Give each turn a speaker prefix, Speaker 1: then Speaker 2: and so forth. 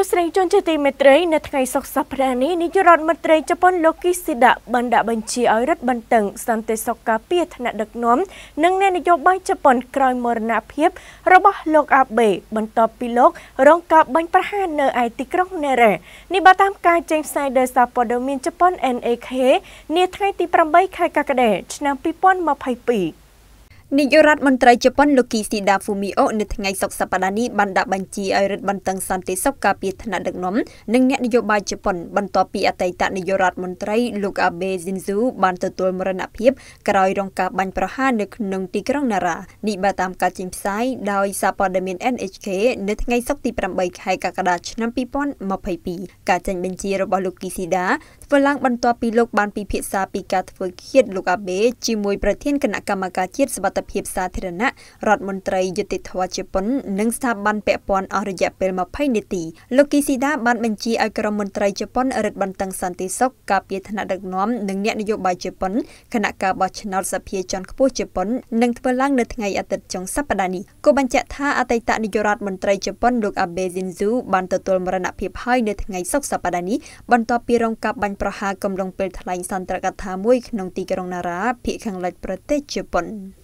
Speaker 1: លោកស្រីជនជាទីមេត្រីនៅថ្ងៃសុក្រសប្តាហ៍នេះនាយករដ្ឋមន្ត្រីជប៉ុនលោកគីស៊ីដាបានដាក់បញ្ជាឲ្យរដ្ឋបន្ទឹងសន្តិសុខការពារឋានៈដឹកនាំនិងអ្នកនយោបាយជប៉ុនក្រោយមរណភាពរបស់លោកអាបេ បន្ទាប់ពីលោករងការបាញ់ប្រហារនៅឯទីក្រុងណេរ៉េនេះបើតាមការចេញផ្សាយដោយសារព័ត៌មានជប៉ុន NHK
Speaker 2: នាថ្ងៃទី8ខែកក្កដាឆ្នាំ2022នាយករដ្ឋមន្ត្រីជប៉ុនលោកគីស៊ីដាហ្វូមីអូនៅថ្ងៃសុក្រសប្តាហ៍នេះបានដាក់បញ្ជាឲ្យរឹតបន្តឹងសន្តិសុខការពារថ្នាក់ដឹកនាំនិងអ្នកនយោបាយជប៉ុន បន្ទាប់ពីអតីតនាយករដ្ឋមន្ត្រីលោកអាបេស៊ីនស៊ូបានទទួលមរណភាព ក្រោយរងការបាញ់ប្រហារនៅក្នុងទីក្រុងណារ៉ានេះបើតាមការចេញផ្សាយដោយសារព័ត៌មាន NHK នៅថ្ងៃសុក្រទី8ខែកក្កដាឆ្នាំ2022ការចេញបញ្ជារបស់លោកគីស៊ីដាធ្វើឡើងបន្ទាប់ពីលោកបានពិភាក្សាពីការធ្វើឃាតលោកអាបេជាមួយប្រធានគណៈកម្មការជាតិសុវត្ថិភាពសាធារណៈរដ្ឋមន្ត្រីយុតិធម៌ជប៉ុននិងស្ថាប័នពាក់ព័ន្ធអស់រយៈពេល20នាទីលោកគីស៊ីដាបានបញ្ជាឲ្យក្រុមមន្ត្រីជប៉ុនរឹតបន្តឹងសន្តិសុខការពារឋានៈដឹកនាំនិងអ្នកនយោបាយជប៉ុនគណៈការបោះឆ្នោតសភាជាន់ខ្ពស់ជប៉ុននឹងធ្វើឡើងនៅថ្ងៃអាទិត្យចុងសប្តាហ៍នេះគូបញ្ជាក់ថាអតីតនាយករដ្ឋមន្ត្រីជប៉ុនលោកអាបេស៊ីនស៊ូបានទទួលមរណភាពហើយនៅថ្ងៃសុក្រសប្តាហ៍នេះបន្ទាប់ពីរងការបាញ់ប្រហារកំឡុងពេលថ្លែងសន្ទរកថាមួយក្នុងទីក្រុងណារ៉ាភាគខាងលិចប្រទេសជប៉ុន។